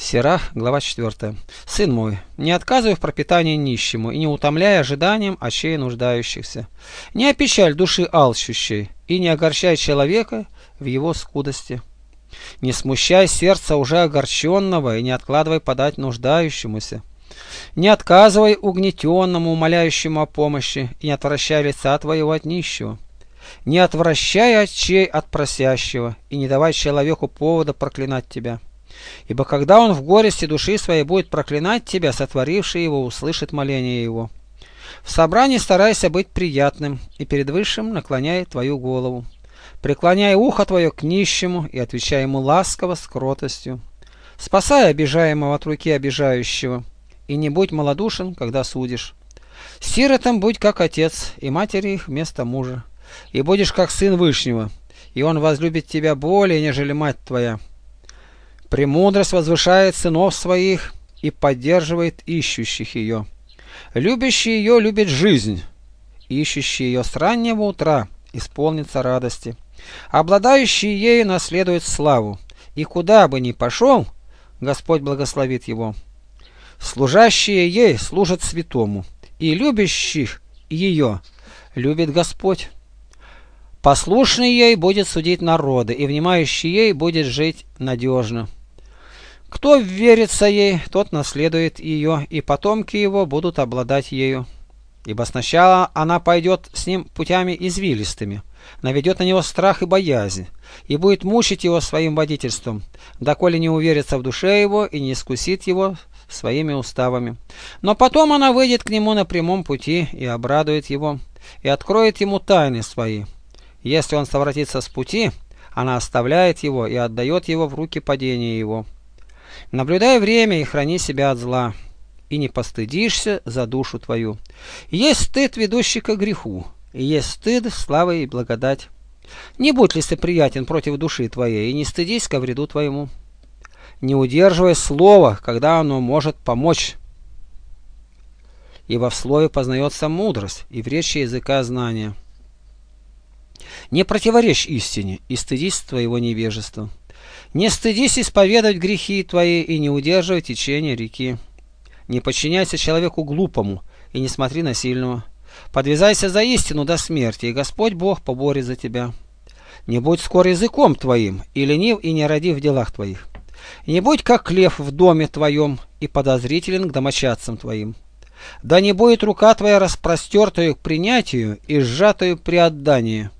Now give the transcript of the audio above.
Сераф, глава 4. «Сын мой, не отказывай в пропитании нищему и не утомляй ожиданием очей нуждающихся. Не опечаль души алчущей и не огорчай человека в его скудости. Не смущай сердца уже огорченного и не откладывай подать нуждающемуся. Не отказывай угнетенному, умоляющему о помощи, и не отвращай лица твоего от нищего. Не отвращай очей от просящего, и не давай человеку повода проклинать тебя». Ибо когда он в горести души своей будет проклинать тебя, сотворивший его услышит моление его. В собрании старайся быть приятным, и перед высшим наклоняй твою голову. Преклоняй ухо твое к нищему и отвечай ему ласково с кротостью. Спасай обижаемого от руки обижающего, и не будь малодушен, когда судишь. Сиротам будь как отец, и матери их вместо мужа, и будешь как сын Вышнего, и он возлюбит тебя более, нежели мать твоя. Премудрость возвышает сынов своих и поддерживает ищущих ее. Любящий ее любит жизнь, ищущий ее с раннего утра исполнится радости. Обладающий ею наследует славу, и куда бы ни пошел, Господь благословит его. Служащие ей служат святому, и любящих ее любит Господь. Послушный ей будет судить народы, и внимающий ей будет жить надежно. Кто верится ей, тот наследует ее, и потомки его будут обладать ею. Ибо сначала она пойдет с ним путями извилистыми, наведет на него страх и боязнь, и будет мучить его своим водительством, доколе не уверится в душе его и не искусит его своими уставами. Но потом она выйдет к нему на прямом пути и обрадует его, и откроет ему тайны свои. Если он совратится с пути, она оставляет его и отдает его в руки падения его. Наблюдай время и храни себя от зла, и не постыдишься за душу твою. Есть стыд, ведущий к греху, и есть стыд, слава и благодать. Не будь листоприятен против души твоей, и не стыдись ко вреду твоему. Не удерживай слово, когда оно может помочь. Ибо в слове познается мудрость, и в речи языка знания. Не противоречь истине, и стыдись твоего невежества. Не стыдись исповедовать грехи твои и не удерживай течение реки. Не подчиняйся человеку глупому и не смотри на сильного. Подвязайся за истину до смерти, и Господь Бог поборет за тебя. Не будь скор языком твоим, и ленив, и не родив в делах твоих. Не будь как лев в доме твоем, и подозрителен к домочадцам твоим. Да не будет рука твоя распростертую к принятию и сжатую при отдании.